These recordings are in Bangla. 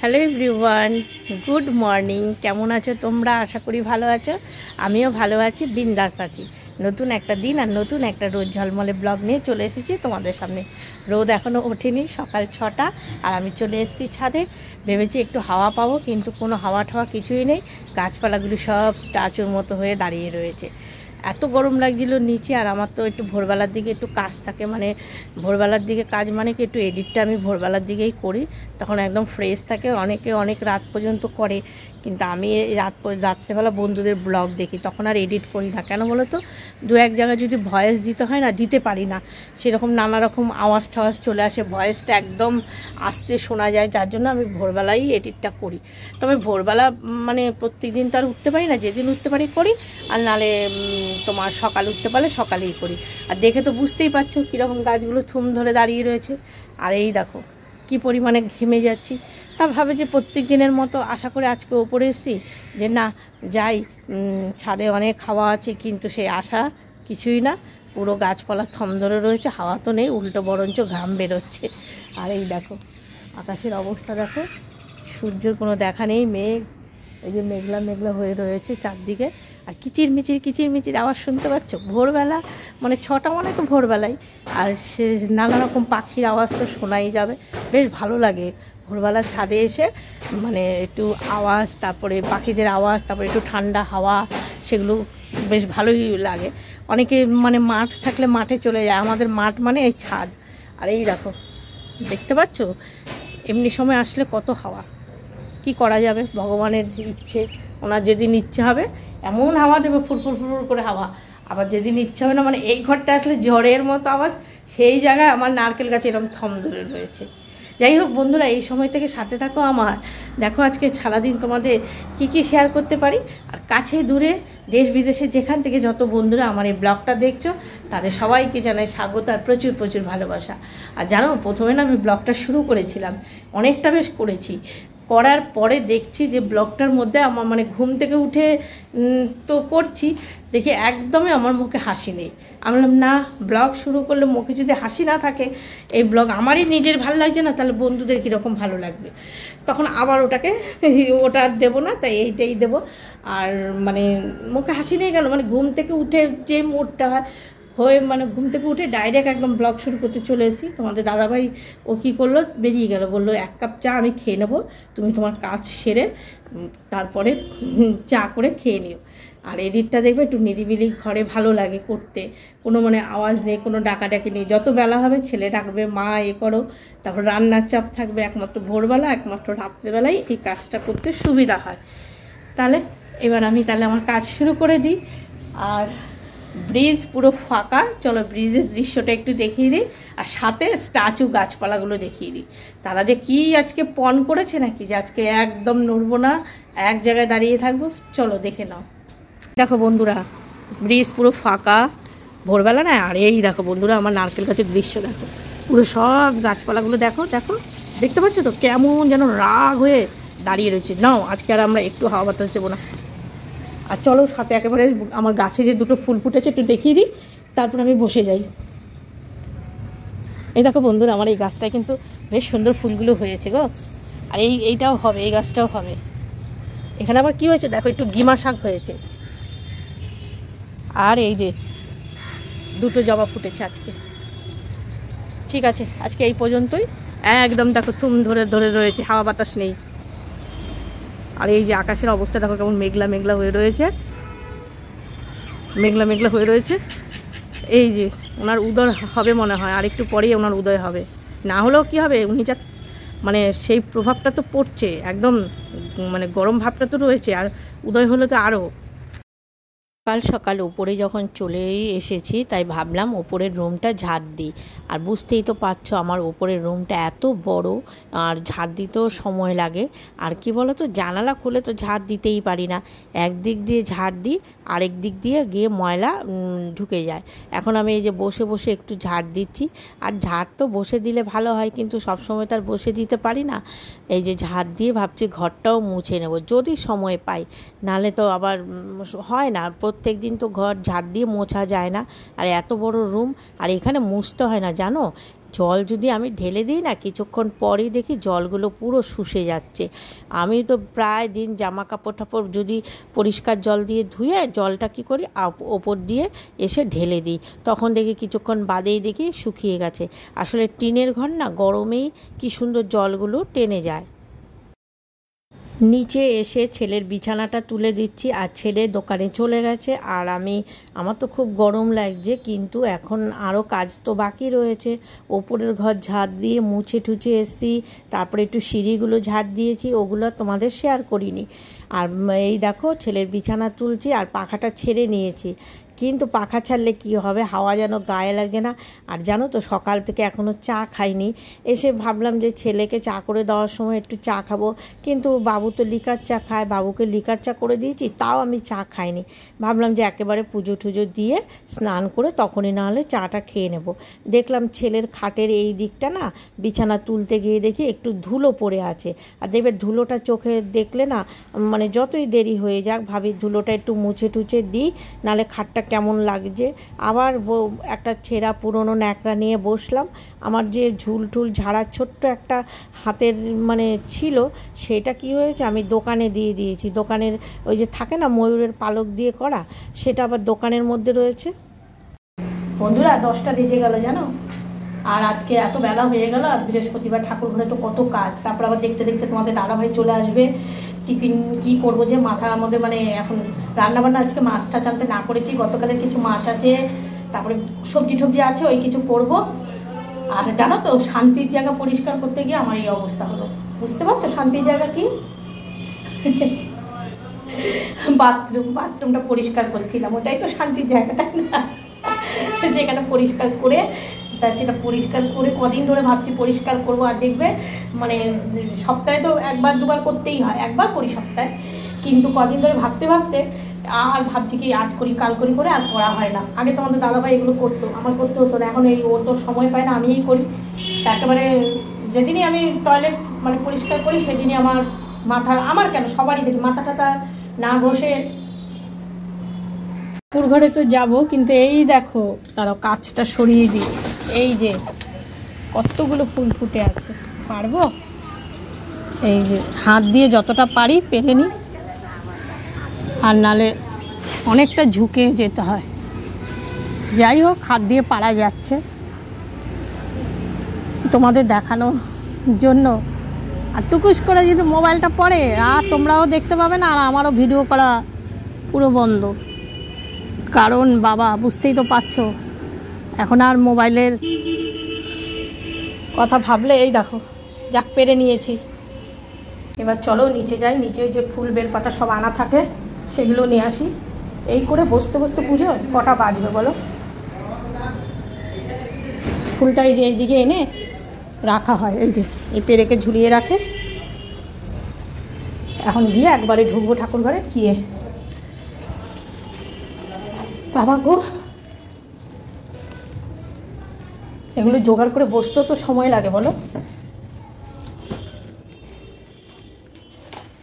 হ্যালো এভরিওয়ান গুড মর্নিং কেমন আছো তোমরা আশা করি ভালো আছো আমিও ভালো আছি বিন্দাস আছি নতুন একটা দিন আর নতুন একটা রোদ ঝলমলে ব্লগ নিয়ে চলে এসেছি তোমাদের সামনে রোদ এখনও ওঠেনি সকাল ছটা আর আমি চলে এসেছি ছাদে ভেবেছি একটু হাওয়া পাবো কিন্তু কোনো হাওয়া ঠাওয়া কিছুই নেই গাছপালাগুলি সব স্ট্যাচুর মতো হয়ে দাঁড়িয়ে রয়েছে এত গরম লাগছিল নিচে আর আমার তো একটু ভোরবেলার দিকে একটু কাজ থাকে মানে ভোরবেলার দিকে কাজ মানে কি একটু এডিটটা আমি ভোরবেলার দিকেই করি তখন একদম ফ্রেশ থাকে অনেকে অনেক রাত পর্যন্ত করে কিন্তু আমি রাত রাত্রেবেলা বন্ধুদের ব্লগ দেখি তখন আর এডিট করি না কেন বলো তো দু এক জায়গায় যদি ভয়েস দিতে হয় না দিতে পারি না সেরকম নানা রকম আওয়াজ টাওয়াজ চলে আসে ভয়েসটা একদম আসতে শোনা যায় যার জন্য আমি ভোরবেলাই এডিটটা করি তবে ভোরবেলা মানে প্রত্যেকদিন তো আর উঠতে পারি না যেদিন উঠতে পারি করি আর নালে তোমার সকাল উঠতে পারলে সকালেই করি আর দেখে তো বুঝতেই পারছো কীরকম গাছগুলো থুম ধরে দাঁড়িয়ে রয়েছে আর এই দেখো কি পরিমাণে ঘেমে যাচ্ছি তা ভাবে যে প্রত্যেক দিনের মতো আশা করে আজকে ওপরে এসছি যে না যাই ছাদে অনেক হাওয়া আছে কিন্তু সেই আশা কিছুই না পুরো গাছপালা থম ধরে রয়েছে হাওয়া তো নেই উল্টো বরঞ্চ ঘাম বেরোচ্ছে আর এই দেখো আকাশের অবস্থা দেখো সূর্যের কোনো দেখা নেই মেঘ এই যে মেঘলা মেঘলা হয়ে রয়েছে চারদিকে আর কিচির মিচির কিচির মিচির আওয়াজ শুনতে পাচ্ছ ভোরবেলা মানে ছটা মানে তো ভোরবেলায় আর সে নানা রকম পাখির আওয়াজ তো শোনাই যাবে বেশ ভালো লাগে ভোরবেলা ছাদে এসে মানে একটু আওয়াজ তারপরে পাখিদের আওয়াজ তারপরে একটু ঠান্ডা হাওয়া সেগুলো বেশ ভালোই লাগে অনেকে মানে মাঠ থাকলে মাঠে চলে যায় আমাদের মাঠ মানে এই ছাদ আর এই দেখো দেখতে পাচ্ছ এমনি সময় আসলে কত হাওয়া কি করা যাবে ভগবানের ইচ্ছে ওনার যেদিন ইচ্ছে হবে এমন হাওয়া দেবে ফুরফুর ফুরফুর করে হাওয়া আবার যেদিন ইচ্ছে হবে না মানে এই ঘরটা আসলে ঝড়ের মতো আওয়াজ সেই জায়গায় আমার নারকেল গাছে এরকম থম ধরে রয়েছে যাই হোক বন্ধুরা এই সময় থেকে সাথে থাকো আমার দেখো আজকে সারাদিন তোমাদের কি কি শেয়ার করতে পারি আর কাছে দূরে দেশ বিদেশে যেখান থেকে যত বন্ধুরা আমার এই ব্লগটা দেখছো তাদের সবাইকে জানাই স্বাগত আর প্রচুর প্রচুর ভালোবাসা আর জানো প্রথমে না আমি ব্লগটা শুরু করেছিলাম অনেকটা বেশ করেছি করার পরে দেখছি যে ব্লগটার মধ্যে আমার মানে ঘুম থেকে উঠে তো করছি দেখি একদমই আমার মুখে হাসি নেই আমি বললাম না ব্লগ শুরু করলে মুখে যদি হাসি না থাকে এই ব্লগ আমারই নিজের ভালো লাগছে না তাহলে বন্ধুদের কীরকম ভালো লাগবে তখন আবার ওটাকে ওটা আর দেবো না তাই এইটাই দেবো আর মানে মুখে হাসি নেই কেন মানে ঘুম থেকে উঠে যে মোটটা হয় হয়ে মানে ঘুম থেকে উঠে ডাইরেক্ট একদম ব্লগ শুরু করতে চলে এসেছি তোমাদের দাদাভাই ও কী করলো বেরিয়ে গেল বললো এক কাপ চা আমি খেয়ে নেবো তুমি তোমার কাজ সেরে তারপরে চা করে খেয়ে নিও আর এডিটটা দেখবে একটু নিরিবিলি ঘরে ভালো লাগে করতে কোনো মানে আওয়াজ নেই কোনো ডাকাডাকি নেই যত বেলা হবে ছেলে ডাকবে মা এ করো তারপর রান্নার চাপ থাকবে একমাত্র ভোরবেলা একমাত্র রাত্রেবেলাই এই কাজটা করতে সুবিধা হয় তাহলে এবার আমি তাহলে আমার কাজ শুরু করে দিই আর ব্রিজ পুরো ফাঁকা চলো ব্রিজের দৃশ্যটা একটু দেখিয়ে দিই আর সাথে স্ট্যাচু গাছপালাগুলো দেখিয়ে দিই তারা যে কি আজকে পণ করেছে নাকি যে আজকে একদম নড়বো না এক জায়গায় দাঁড়িয়ে থাকবো চলো দেখে নাও দেখো বন্ধুরা ব্রিজ পুরো ফাঁকা ভোরবেলা না আর এই দেখো বন্ধুরা আমার নারকেল গাছের দৃশ্য দেখো পুরো সব গাছপালাগুলো দেখো দেখো দেখতে পাচ্ছ তো কেমন যেন রাগ হয়ে দাঁড়িয়ে রয়েছে নাও আজকে আর আমরা একটু হাওয়া বাতাস দেবো না আর চলো সাথে একেবারে আমার গাছে যে দুটো ফুল ফুটেছে একটু দেখিয়ে দিই তারপর আমি বসে যাই এই দেখো বন্ধুরা আমার এই গাছটায় কিন্তু বেশ সুন্দর ফুলগুলো হয়েছে গো আর এই এইটাও হবে এই গাছটাও হবে এখানে আবার কি হয়েছে দেখো একটু গিমা শাক হয়েছে আর এই যে দুটো জবা ফুটেছে আজকে ঠিক আছে আজকে এই পর্যন্তই একদম দেখো তুম ধরে ধরে রয়েছে হাওয়া বাতাস নেই আর এই যে আকাশের অবস্থা দেখো কেমন মেঘলা মেঘলা হয়ে রয়েছে মেঘলা মেঘলা হয়ে রয়েছে এই যে ওনার উদয় হবে মনে হয় আর একটু পরেই ওনার উদয় হবে না হলেও কি হবে উনি যা মানে সেই প্রভাবটা তো পড়ছে একদম মানে গরম ভাবটা তো রয়েছে আর উদয় হলে তো আরও সকাল সকাল ওপরে যখন চলে এসেছি তাই ভাবলাম ওপরের রুমটা ঝাড় দিই আর বুঝতেই তো পারছো আমার ওপরের রুমটা এত বড় আর ঝাড় দিতেও সময় লাগে আর কি বলো তো জানালা খুলে তো ঝাড় দিতেই পারি না একদিক দিয়ে ঝাড় দিই আরেক দিক দিয়ে গিয়ে ময়লা ঢুকে যায় এখন আমি এই যে বসে বসে একটু ঝাড় দিচ্ছি আর ঝাড় তো বসে দিলে ভালো হয় কিন্তু সবসময় তার বসে দিতে পারি না এই যে ঝাড় দিয়ে ভাবছি ঘরটাও মুছে নেব যদি সময় পাই নালে তো আবার হয় না প্রত্যেক দিন তো ঘর ঝাড় দিয়ে মোছা যায় না আর এত বড় রুম আর এখানে মুছতে হয় না জানো জল যদি আমি ঢেলে দিই না কিছুক্ষণ পরেই দেখি জলগুলো পুরো শুষে যাচ্ছে আমি তো প্রায় দিন জামা কাপড় টাপড় যদি পরিষ্কার জল দিয়ে ধুয়ে জলটা কি করি ওপর দিয়ে এসে ঢেলে দিই তখন দেখি কিছুক্ষণ বাদেই দেখি শুকিয়ে গেছে আসলে টিনের ঘর না গরমেই কি সুন্দর জলগুলো টেনে যায় নিচে এসে ছেলের বিছানাটা তুলে দিচ্ছি আর ছেলে দোকানে চলে গেছে আর আমি আমার তো খুব গরম লাগছে কিন্তু এখন আরও কাজ তো বাকি রয়েছে ওপরের ঘর ঝাড় দিয়ে মুছে টুছে এসছি তারপরে একটু সিঁড়িগুলো ঝাড় দিয়েছি ওগুলো তোমাদের শেয়ার করিনি আর এই দেখো ছেলের বিছানা তুলছি আর পাখাটা ছেড়ে নিয়েছি কিন্তু পাখা ছাড়লে কি হবে হাওয়া যেন গায়ে লাগে না আর জানো তো সকাল থেকে এখনও চা খাইনি এসে ভাবলাম যে ছেলেকে চা করে দেওয়ার সময় একটু চা খাবো কিন্তু বাবু তো লিকার চা খায় বাবুকে লিকার চা করে দিয়েছি তাও আমি চা খাইনি ভাবলাম যে একেবারে পুজো টুজো দিয়ে স্নান করে তখনই না হলে চাটা খেয়ে নেব দেখলাম ছেলের খাটের এই দিকটা না বিছানা তুলতে গিয়ে দেখি একটু ধুলো পড়ে আছে আর দেখবে ধুলোটা চোখে দেখলে না মানে যতই দেরি হয়ে যাক ভাবি ধুলোটা একটু মুছে টুছে দিই নাহলে খাটটা কেমন লাগছে আবার একটা ছেঁড়া পুরনো ন্যাকড়া নিয়ে বসলাম আমার যে ঝুলঠুল ঝাড়া ছোট্ট একটা হাতের মানে ছিল সেটা কি হয়েছে আমি দোকানে দিয়ে দিয়েছি দোকানের ওই যে থাকে না ময়ূরের পালক দিয়ে করা সেটা আবার দোকানের মধ্যে রয়েছে বন্ধুরা দশটা বেজে গেল জানো আর আজকে এত বেলা হয়ে গেল আর বৃহস্পতিবার ঠাকুর ঘরে তো কত কাজ তারপর আবার দেখতে দেখতে তোমাদের দাদাভাই চলে আসবে টিফিন কি করব যে মাথার মধ্যে মানে এখন রান্নাবান্না আজকে মাছটা চালতে না করেছি গতকালের কিছু মাছ আছে তারপরে সবজি টবজি আছে ওই কিছু করব আর জানো তো শান্তির জায়গা পরিষ্কার করতে গিয়ে আমার এই অবস্থা হলো বুঝতে পারছো শান্তির জায়গা কি বাথরুম বাথরুমটা পরিষ্কার করছিলাম ওটাই তো শান্তির জায়গাটা না যেখানে পরিষ্কার করে তা সেটা পরিষ্কার করে কদিন ধরে ভাবছি পরিষ্কার করব আর দেখবে মানে সপ্তাহে তো একবার দুবার করতেই হয় একবার করি সপ্তাহে কিন্তু কদিন ধরে ভাবতে ভাবতে আর ভাবছি কি আজ করি কাল করি করে আর করা হয় না আগে তোমাদের দাদাভাই এগুলো করতো আমার করতে হতো না এখন এই ওর তো সময় পায় না আমিই করি একেবারে যেদিনই আমি টয়লেট মানে পরিষ্কার করি সেদিনই আমার মাথা আমার কেন সবারই দেখি মাথা টাথা না ঘষে পুর ঘরে তো যাবো কিন্তু এই দেখো তারা কাজটা সরিয়ে দিই এই যে কতগুলো ফুল ফুটে আছে পারবো এই যে হাত দিয়ে যতটা পারি পেরে নিই আর নালে অনেকটা ঝুঁকে যেতে হয় যাই হোক হাত দিয়ে পারা যাচ্ছে তোমাদের দেখানোর জন্য আর টুকুস করে যদি মোবাইলটা পড়ে আর তোমরাও দেখতে পাবে না আর আমারও ভিডিও করা পুরো বন্ধ কারণ বাবা বুঝতেই তো পারছো এখন আর মোবাইলের কথা ভাবলে এই দেখো যাক পেরে নিয়েছি এবার চলো নিচে যাই নিচে যে ফুল বেল পাতা সব আনা থাকে সেগুলো নিয়ে আসি এই করে বসতে বসতে পুজো কটা বাজবে বলো ফুলটা এই যে এইদিকে এনে রাখা হয় এই যে এই পেরেকে ঝুলিয়ে রাখে এখন গিয়ে একবারে ঢুকবো ঠাকুর ঘরে গিয়ে বাবা গো এগুলো জোগাড় করে বসতেও তো সময় লাগে বলো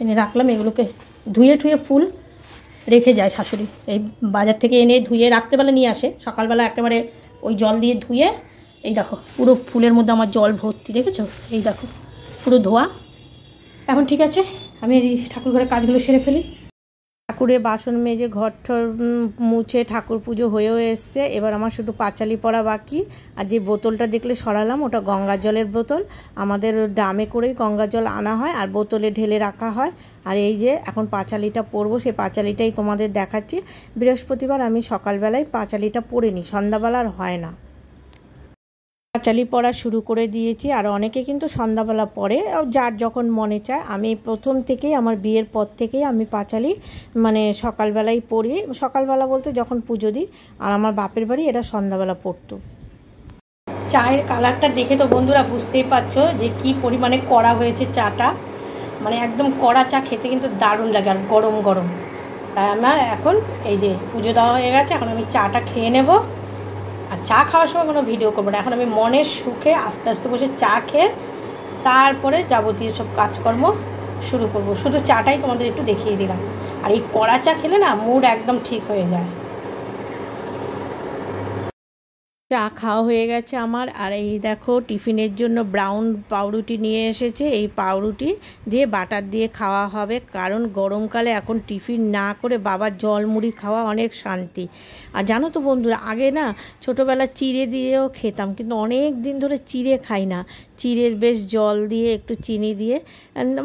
এনে রাখলাম এগুলোকে ধুয়ে ঠুয়ে ফুল রেখে যায় শাশুড়ি এই বাজার থেকে এনে ধুয়ে রাত্রেবেলা নিয়ে আসে সকালবেলা একেবারে ওই জল দিয়ে ধুয়ে এই দেখো পুরো ফুলের মধ্যে আমার জল ভর্তি দেখেছো এই দেখো পুরো ধোয়া এখন ঠিক আছে আমি ঠাকুর ঘরের কাজগুলো সেরে ফেলি ঠাকুরের বাসন মেজে ঘর মুছে ঠাকুর পুজো হয়েও এসছে এবার আমার শুধু পাঁচালি পড়া বাকি আর যে বোতলটা দেখলে সরালাম ওটা গঙ্গা জলের বোতল আমাদের ড্রামে করেই গঙ্গা জল আনা হয় আর বোতলে ঢেলে রাখা হয় আর এই যে এখন পাঁচালিটা পরবো সেই পাঁচালিটাই তোমাদের দেখাচ্ছি বৃহস্পতিবার আমি সকালবেলায় পাঁচালিটা পরে নিই সন্ধ্যাবেলা আর হয় না চালি পড়া শুরু করে দিয়েছি আর অনেকে কিন্তু সন্ধ্যাবেলা পড়ে যার যখন মনে চায় আমি প্রথম থেকেই আমার বিয়ের পর থেকেই আমি পাঁচালি মানে সকালবেলাই পড়ি সকালবেলা বলতে যখন পুজো দিই আর আমার বাপের বাড়ি এটা সন্ধ্যাবেলা পড়ত চায়ের কালারটা দেখে তো বন্ধুরা বুঝতেই পারছো যে কি পরিমাণে কড়া হয়েছে চাটা মানে একদম কড়া চা খেতে কিন্তু দারুণ লাগে আর গরম গরম তাই আমার এখন এই যে পুজো দেওয়া হয়ে গেছে এখন আমি চাটা খেয়ে নেবো আর চা খাওয়ার সময় কোনো ভিডিও করবো না এখন আমি মনের সুখে আস্তে আস্তে বসে চা খেয়ে তারপরে যাবতীয় সব কাজকর্ম শুরু করব শুধু চাটাই তোমাদের একটু দেখিয়ে দিলাম আর এই কড়া চা খেলে না মুড একদম ঠিক হয়ে যায় চা খাওয়া হয়ে গেছে আমার আর এই দেখো টিফিনের জন্য ব্রাউন পাউরুটি নিয়ে এসেছে এই পাউরুটি দিয়ে বাটার দিয়ে খাওয়া হবে কারণ গরমকালে এখন টিফিন না করে জল জলমুড়ি খাওয়া অনেক শান্তি আর জানো তো বন্ধুরা আগে না ছোটোবেলা চিড়ে দিয়েও খেতাম কিন্তু অনেক দিন ধরে চিড়ে খাই না চিড়ের বেশ জল দিয়ে একটু চিনি দিয়ে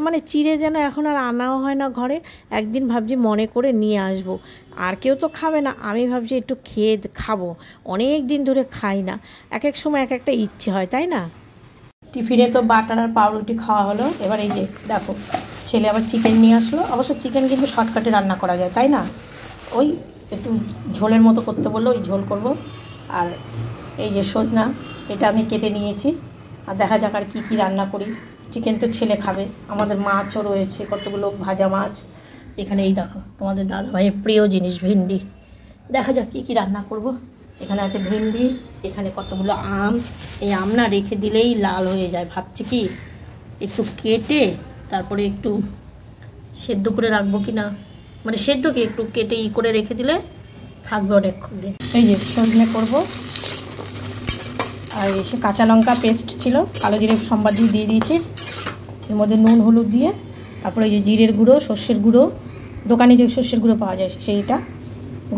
মানে চিড়ে যেন এখন আর আনাও হয় না ঘরে একদিন ভাবছি মনে করে নিয়ে আসব। আর কেউ তো খাবে না আমি ভাবছি একটু খেয়ে খাবো অনেক দিন ধরে খাই না এক এক সময় এক একটা ইচ্ছে হয় তাই না টিফিনে তো বাটার আর পাউরুটি খাওয়া হলো এবার এই যে দেখো ছেলে আবার চিকেন নিয়ে আসলো অবশ্য চিকেন কিন্তু শর্টকাটে রান্না করা যায় তাই না ওই একটু ঝোলের মতো করতে বললো ওই ঝোল করব আর এই যে সজনা এটা আমি কেটে নিয়েছি আর দেখা যাক আর কী কী রান্না করি চিকেন তো ছেলে খাবে আমাদের মাছও রয়েছে কতগুলো ভাজা মাছ এখানে এই দেখো তোমাদের দাদাভাইয়ের প্রিয় জিনিস ভেন্ডি দেখা যাক কী কী রান্না করব। এখানে আছে ভেন্ডি এখানে কতগুলো আম এই আম না রেখে দিলেই লাল হয়ে যায় ভাবছি কি একটু কেটে তারপরে একটু সেদ্ধ করে রাখবো কি না মানে সেদ্ধ কি একটু কেটে ই করে রেখে দিলে থাকবে অনেকক্ষণ দিন এই যে সজনে করবো আর এসে কাঁচা লঙ্কা পেস্ট ছিল কালো জিরে সম্বাদ দিয়ে দিয়ে দিয়েছি এর মধ্যে নুন হলুদ দিয়ে তারপরে এই যে জিরের গুঁড়ো সর্ষের গুঁড়ো দোকানে যে সর্ষের গুঁড়ো পাওয়া যায় সেইটা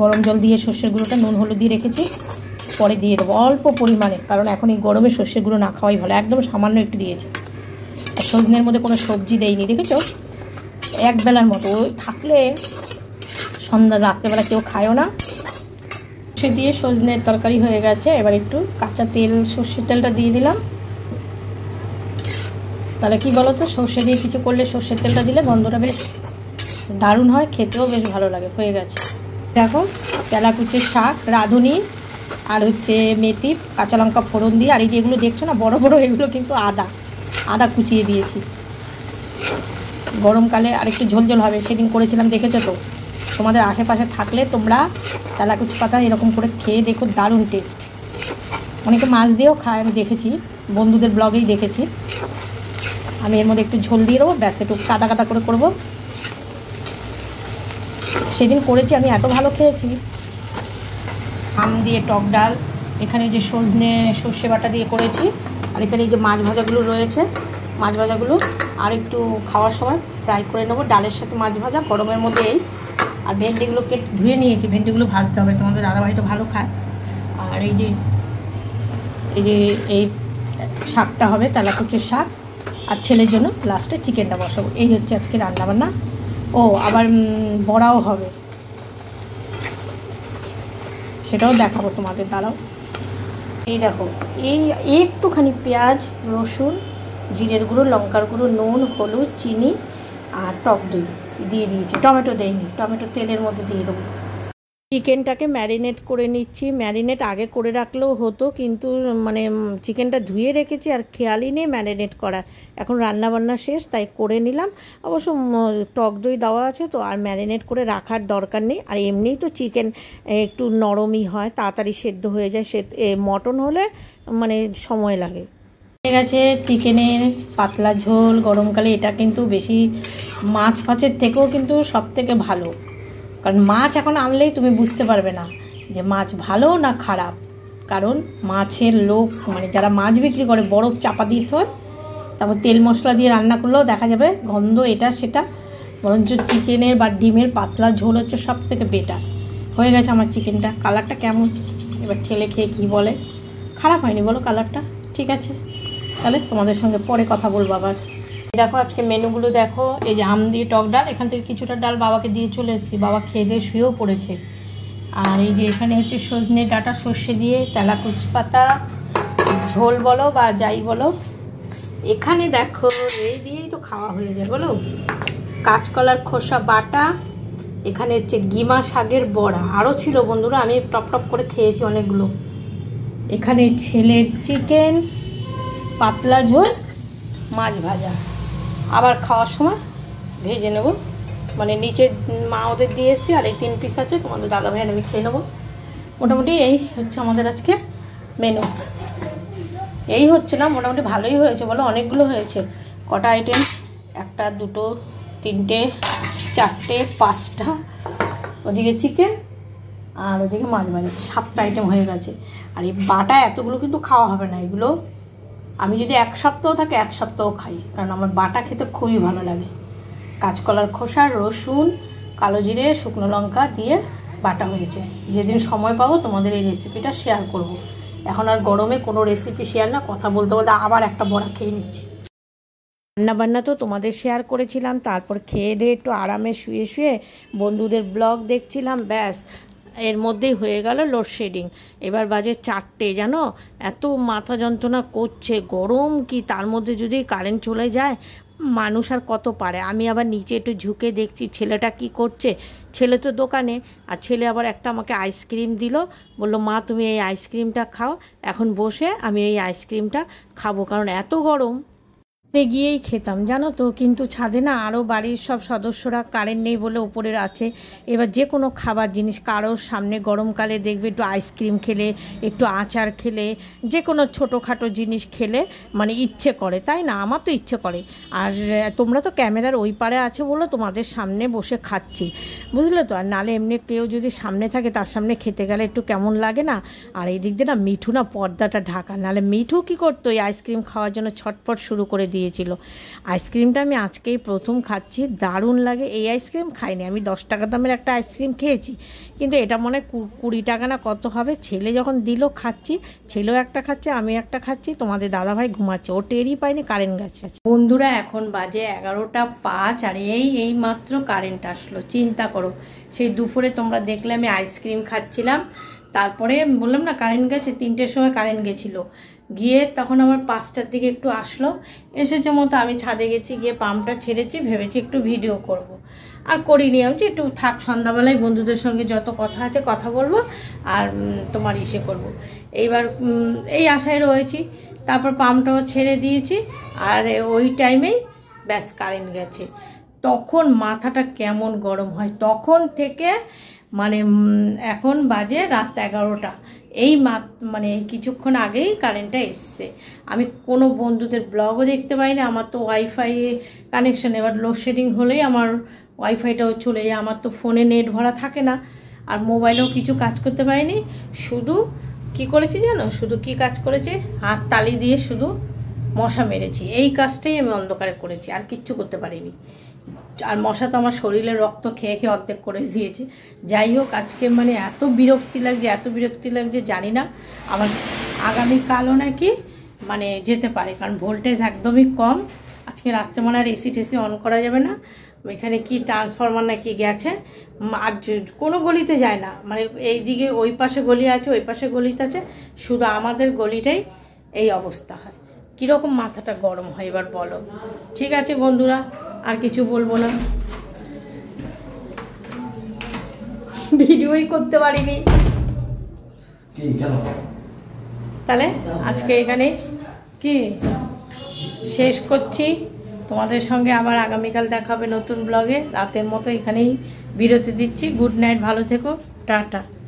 গরম জল দিয়ে সর্ষের গুঁড়োটা নুন হলুদ দিয়ে রেখেছি পরে দিয়ে দেবো অল্প পরিমাণে কারণ এখন এই গরমে সর্ষের গুঁড়ো না খাওয়াই ভালো একদম সামান্য একটু দিয়েছি আর সজনের মধ্যে কোনো সবজি দেয়নি দেখেছো একবেলার মতো ওই থাকলে সন্ধ্যা রাত্রেবেলা কেউ খায়ও না উচ্ছে দিয়ে সজনের তরকারি হয়ে গেছে এবার একটু কাঁচা তেল সর্ষের তেলটা দিয়ে দিলাম তাহলে কি বলো তো সর্ষে দিয়ে কিছু করলে সর্ষের তেলটা দিলে গন্ধটা বেশ দারুণ হয় খেতেও বেশ ভালো লাগে হয়ে গেছে দেখো তেলাকুচের শাক রাঁধুনি আর হচ্ছে মেথি কাঁচা লঙ্কা ফোড়ন দিয়ে আর এই যেগুলো দেখছো না বড় বড় এগুলো কিন্তু আদা আদা কুচিয়ে দিয়েছি গরমকালে আর একটু ঝোলঝোল হবে সেদিন করেছিলাম দেখেছো তো তোমাদের আশেপাশে থাকলে তোমরা কুচি পাতা এরকম করে খেয়ে দেখো দারুণ টেস্ট অনেকে মাছ দিয়েও খায় আমি দেখেছি বন্ধুদের ব্লগেই দেখেছি আমি এর মধ্যে একটু ঝোল দিয়ে দেবো ব্যাস একটু কাদা কাটা করে করব সেদিন করেছি আমি এত ভালো খেয়েছি আম দিয়ে টক ডাল এখানে যে সজনে সর্ষে বাটা দিয়ে করেছি আর এখানে যে মাছ ভাজাগুলো রয়েছে মাছ ভাজাগুলো আর একটু খাওয়ার সময় ফ্রাই করে নেবো ডালের সাথে মাছ ভাজা গরমের মধ্যে এই আর ভেন্ডিগুলোকে ধুয়ে নিয়েছি ভেন্ডিগুলো ভাজতে হবে তোমাদের দাদাভাইটা ভালো খায় আর এই যে এই যে এই শাকটা হবে তেলাকুচের শাক আর ছেলের জন্য লাস্টে চিকেনটা বসাবো এই হচ্ছে আজকে রান্নাবান্না ও আবার বড়াও হবে সেটাও দেখাবো তোমাদের দাঁড়াও এই দেখো এই একটুখানি পেঁয়াজ রসুন জিরের গুঁড়ো লঙ্কার গুঁড়ো নুন হলুদ চিনি আর টক দই দিয়ে দিয়েছি টমেটো দেইনি টমেটো তেলের মধ্যে দিয়ে দেবো চিকেনটাকে ম্যারিনেট করে নিচ্ছি ম্যারিনেট আগে করে রাখলেও হতো কিন্তু মানে চিকেনটা ধুয়ে রেখেছি আর খেয়ালই নেই ম্যারিনেট করা এখন রান্নাবান্না শেষ তাই করে নিলাম অবশ্য টক দই দেওয়া আছে তো আর ম্যারিনেট করে রাখার দরকার নেই আর এমনিই তো চিকেন একটু নরমই হয় তাড়াতাড়ি সেদ্ধ হয়ে যায় সে মটন হলে মানে সময় লাগে ঠিক আছে চিকেনের পাতলা ঝোল গরমকালে এটা কিন্তু বেশি মাছ ফাঁচের থেকেও কিন্তু সব থেকে ভালো কারণ মাছ এখন আনলেই তুমি বুঝতে পারবে না যে মাছ ভালো না খারাপ কারণ মাছের লোক মানে যারা মাছ বিক্রি করে বরফ চাপা দিতে হয় তারপর তেল মশলা দিয়ে রান্না করলেও দেখা যাবে গন্ধ এটা সেটা বরঞ্চ চিকেনের বা ডিমের পাতলা ঝোল হচ্ছে সব থেকে বেটার হয়ে গেছে আমার চিকেনটা কালারটা কেমন এবার ছেলে খেয়ে কী বলে খারাপ হয়নি বলো কালারটা ঠিক আছে তাহলে তোমাদের সঙ্গে পরে কথা বলবো আবার দেখো আজকে মেনুগুলো দেখো এই যে আম দিয়ে টক ডাল এখান থেকে কিছুটা ডাল বাবাকে দিয়ে চলে এসেছি বাবা খেয়ে দিয়ে শুয়েও পড়েছে আর এই যে এখানে হচ্ছে সজনে ডাটা সর্ষে দিয়ে তেলা কুচপাতা ঝোল বলো বা যাই বলো এখানে দেখো এই দিয়েই তো খাওয়া হয়ে যায় বলো কাঁচকলার খোসা বাটা এখানে হচ্ছে গিমা শাগের বড়া আরও ছিল বন্ধুরা আমি টপ টপ করে খেয়েছি অনেকগুলো এখানে ছেলের চিকেন পাতলা ঝোল মাছ ভাজা আবার খাওয়ার সময় ভেজে নেব মানে নিচে মা ওদের দিয়ে এসছি আর এই তিন পিস আছে তোমাদের দাদা ভাইয়ের আমি খেয়ে নেবো মোটামুটি এই হচ্ছে আমাদের আজকে মেনু এই হচ্ছে না মোটামুটি ভালোই হয়েছে বলো অনেকগুলো হয়েছে কটা আইটেম একটা দুটো তিনটে চারটে পাঁচটা ওদিকে চিকেন আর ওদিকে মাছ মাছ মানে সাতটা আইটেম হয়ে গেছে আর এই বাটা এতগুলো কিন্তু খাওয়া হবে না এগুলো আমি যদি এক সপ্তাহ থাকে এক সপ্তাহ খাই কারণ আমার বাটা খেতে খুবই ভালো লাগে কাঁচকলার খোসা রসুন কালো জিরে শুকনো লঙ্কা দিয়ে বাটা হয়েছে যেদিন সময় পাবো তোমাদের এই রেসিপিটা শেয়ার করব। এখন আর গরমে কোনো রেসিপি শেয়ার না কথা বলতে বলতে আবার একটা বড়া খেয়ে নিচ্ছি রান্নাবান্না তো তোমাদের শেয়ার করেছিলাম তারপর খেয়ে দিয়ে একটু আরামে শুয়ে শুয়ে বন্ধুদের ব্লগ দেখছিলাম ব্যাস এর মধ্যেই হয়ে গেল লোডশেডিং এবার বাজে চারটে জানো এত মাথা যন্ত্রণা করছে গরম কি তার মধ্যে যদি কারেন্ট চলে যায় মানুষ আর কত পারে আমি আবার নিচে একটু ঝুঁকে দেখছি ছেলেটা কি করছে ছেলে তো দোকানে আর ছেলে আবার একটা আমাকে আইসক্রিম দিল বলল মা তুমি এই আইসক্রিমটা খাও এখন বসে আমি এই আইসক্রিমটা খাবো কারণ এত গরম তে গিয়েই খেতাম জানো তো কিন্তু ছাদে না আরও বাড়ির সব সদস্যরা কারেন্ট নেই বলে ওপরের আছে এবার যে কোনো খাবার জিনিস কারোর সামনে গরমকালে দেখবে একটু আইসক্রিম খেলে একটু আচার খেলে যে কোনো ছোটোখাটো জিনিস খেলে মানে ইচ্ছে করে তাই না আমার তো ইচ্ছে করে আর তোমরা তো ক্যামেরার ওই পারে আছে বলো তোমাদের সামনে বসে খাচ্ছি বুঝলে তো আর নালে এমনি কেউ যদি সামনে থাকে তার সামনে খেতে গেলে একটু কেমন লাগে না আর এই দিক দিয়ে না মিঠু না পর্দাটা ঢাকা নালে মিঠু কী করতো এই আইসক্রিম খাওয়ার জন্য ছটপট শুরু করে দিয়ে দিয়েছিল আইসক্রিমটা আমি আজকেই প্রথম খাচ্ছি দারুণ লাগে এই আইসক্রিম খাইনি আমি দশ টাকা দামের একটা আইসক্রিম খেয়েছি কিন্তু এটা মনে কুড়ি টাকা না কত হবে ছেলে যখন দিল খাচ্ছি ছেলেও একটা খাচ্ছে আমি একটা খাচ্ছি তোমাদের দাদাভাই ঘুমাচ্ছে ও টেরই পায়নি কারেন্ট গেছে বন্ধুরা এখন বাজে এগারোটা পাঁচ আর এই এই মাত্র কারেন্ট আসলো চিন্তা করো সেই দুপুরে তোমরা দেখলে আমি আইসক্রিম খাচ্ছিলাম তারপরে বললাম না কারেন্ট গেছে তিনটের সময় কারেন্ট গেছিলো গিয়ে তখন আমার পাঁচটার দিকে একটু আসলো এসেছে মতো আমি ছাদে গেছি গিয়ে পাম্পটা ছেড়েছি ভেবেছি একটু ভিডিও করব। আর করিনি আমি যে একটু থাক সন্ধ্যাবেলায় বন্ধুদের সঙ্গে যত কথা আছে কথা বলবো আর তোমার ইসে করব। এইবার এই আশায় রয়েছি তারপর পাম্পটাও ছেড়ে দিয়েছি আর ওই টাইমেই ব্যাস কারেন্ট গেছে তখন মাথাটা কেমন গরম হয় তখন থেকে মানে এখন বাজে রাত এগারোটা এই মানে কিছুক্ষণ আগেই কারেন্টটা এসছে আমি কোনো বন্ধুদের ব্লগও দেখতে পাই না আমার তো ওয়াইফাই কানেকশান এবার লোডশেডিং হলেই আমার ওয়াইফাইটাও চলে যায় আমার তো ফোনে নেট ভরা থাকে না আর মোবাইলেও কিছু কাজ করতে পারিনি শুধু কি করেছি জানো শুধু কি কাজ করেছি হাত তালি দিয়ে শুধু মশা মেরেছি এই কাজটাই আমি অন্ধকারে করেছি আর কিচ্ছু করতে পারিনি আর মশা তো আমার শরীরে রক্ত খেয়ে খেয়ে অর্ধেক করে দিয়েছে যাই হোক আজকে মানে এত বিরক্তি লাগছে এত বিরক্তি লাগছে জানি না আমার আগামীকালও নাকি মানে যেতে পারে কারণ ভোল্টেজ একদমই কম আজকে রাত্রে মানে আর এসি টেসি অন করা যাবে না এখানে কি ট্রান্সফরমার নাকি গেছে আর কোনো গলিতে যায় না মানে এইদিকে ওই পাশে গলি আছে ওই পাশে গলিতে আছে শুধু আমাদের গলিটাই এই অবস্থা হয় কীরকম মাথাটা গরম হয় এবার বলো ঠিক আছে বন্ধুরা আর কিছু বলবো না ভিডিওই করতে পারিনি তাহলে আজকে এখানে কি শেষ করছি তোমাদের সঙ্গে আবার আগামীকাল দেখাবে নতুন ব্লগে রাতের মতো এখানেই বিরতি দিচ্ছি গুড নাইট ভালো থেকো টাটা